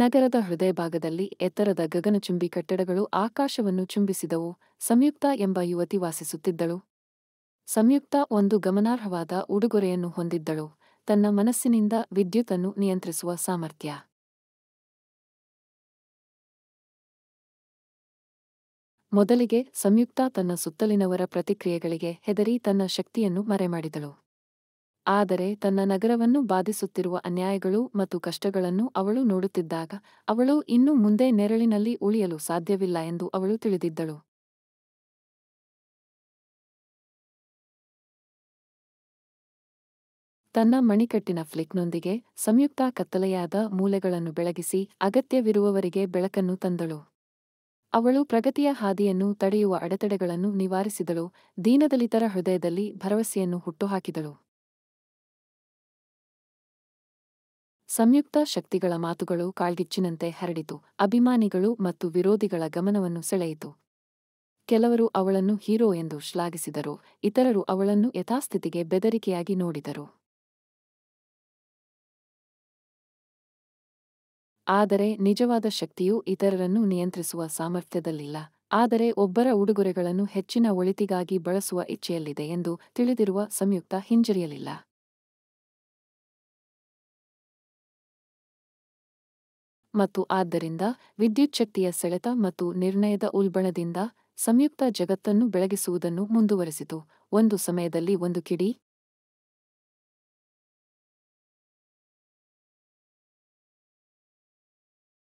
ನಗರದ ಹೃದಯ ಭಾಗದಲ್ಲಿ ಎತ್ತರದ ಗಗನಚುಂಬಿ ಕಟ್ಟಡಗಳು ಆಕಾಶವನ್ನು ಚುಂಬಿಸಿದವು ಸಂಯುಕ್ತ ಎಂಬ ಯುವತಿ ವಾಸಿಸುತ್ತಿದ್ದಳು ಸಂಯುಕ್ತ ಒಂದು ಗಮನಾರ್ಹವಾದ ಉಡುಗೊರೆಯನ್ನು ಹೊಂದಿದ್ದಳು ತನ್ನ ಮನಸ್ಸಿನಿಂದ ವಿದ್ಯುತ್ತನ್ನು ನಿಯಂತ್ರಿಸುವ ಸಾಮರ್ಥ್ಯ ಮೊದಲಿಗೆ ಸಂಯುಕ್ತ ತನ್ನ ಸುತ್ತಲಿನವರ ಪ್ರತಿಕ್ರಿಯೆಗಳಿಗೆ ಹೆದರಿ ತನ್ನ ಶಕ್ತಿಯನ್ನು ಮರೆಮಾಡಿದಳು ಆದರೆ ತನ್ನ ನಗರವನ್ನು ಬಾಧಿಸುತ್ತಿರುವ ಅನ್ಯಾಯಗಳು ಮತ್ತು ಕಷ್ಟಗಳನ್ನು ಅವಳು ನೋಡುತ್ತಿದ್ದಾಗ ಅವಳು ಇನ್ನು ಮುಂದೆ ನೆರಳಿನಲ್ಲಿ ಉಳಿಯಲು ಸಾಧ್ಯವಿಲ್ಲ ಎಂದು ಅವಳು ತಿಳಿದಿದ್ದಳು ತನ್ನ ಮಣಿಕಟ್ಟಿನ ಫ್ಲಿಕ್ನೊಂದಿಗೆ ಸಂಯುಕ್ತ ಕತ್ತಲೆಯಾದ ಮೂಲೆಗಳನ್ನು ಬೆಳಗಿಸಿ ಅಗತ್ಯವಿರುವವರಿಗೆ ಬೆಳಕನ್ನು ತಂದಳು ಅವಳು ಪ್ರಗತಿಯ ಹಾದಿಯನ್ನು ತಡೆಯುವ ಅಡೆತಡೆಗಳನ್ನು ನಿವಾರಿಸಿದಳು ದೀನದಲಿತರ ಹೃದಯದಲ್ಲಿ ಭರವಸೆಯನ್ನು ಹುಟ್ಟುಹಾಕಿದಳು ಸಂಯುಕ್ತ ಶಕ್ತಿಗಳ ಮಾತುಗಳು ಕಾಳ್ಗಿಚ್ಚಿನಂತೆ ಹರಡಿತು ಅಭಿಮಾನಿಗಳು ಮತ್ತು ವಿರೋಧಿಗಳ ಗಮನವನ್ನು ಸೆಳೆಯಿತು ಕೆಲವರು ಅವಳನ್ನು ಹೀರೋ ಎಂದು ಶ್ಲಾಘಿಸಿದರು ಇತರರು ಅವಳನ್ನು ಯಥಾಸ್ಥಿತಿಗೆ ಬೆದರಿಕೆಯಾಗಿ ನೋಡಿದರು ಆದರೆ ನಿಜವಾದ ಶಕ್ತಿಯು ಇತರರನ್ನು ನಿಯಂತ್ರಿಸುವ ಸಾಮರ್ಥ್ಯದಲ್ಲಿಲ್ಲ ಆದರೆ ಒಬ್ಬರ ಉಡುಗೊರೆಗಳನ್ನು ಹೆಚ್ಚಿನ ಒಳಿತಿಗಾಗಿ ಬಳಸುವ ಇಚ್ಛೆಯಲ್ಲಿದೆ ಎಂದು ತಿಳಿದಿರುವ ಸಂಯುಕ್ತ ಹಿಂಜರಿಯಲಿಲ್ಲ ಮತ್ತು ಆದ್ದರಿಂದ ವಿದ್ಯುಚ್ಛಕ್ತಿಯ ಸೆಳೆತ ಮತ್ತು ನಿರ್ಣಯದ ಉಲ್ಬಣದಿಂದ ಸಂಯುಕ್ತ ಜಗತ್ತನ್ನು ಬೆಳಗಿಸುವುದನ್ನು ಮುಂದುವರೆಸಿತು ಒಂದು ಸಮಯದಲ್ಲಿ ಒಂದು ಕಿಡಿ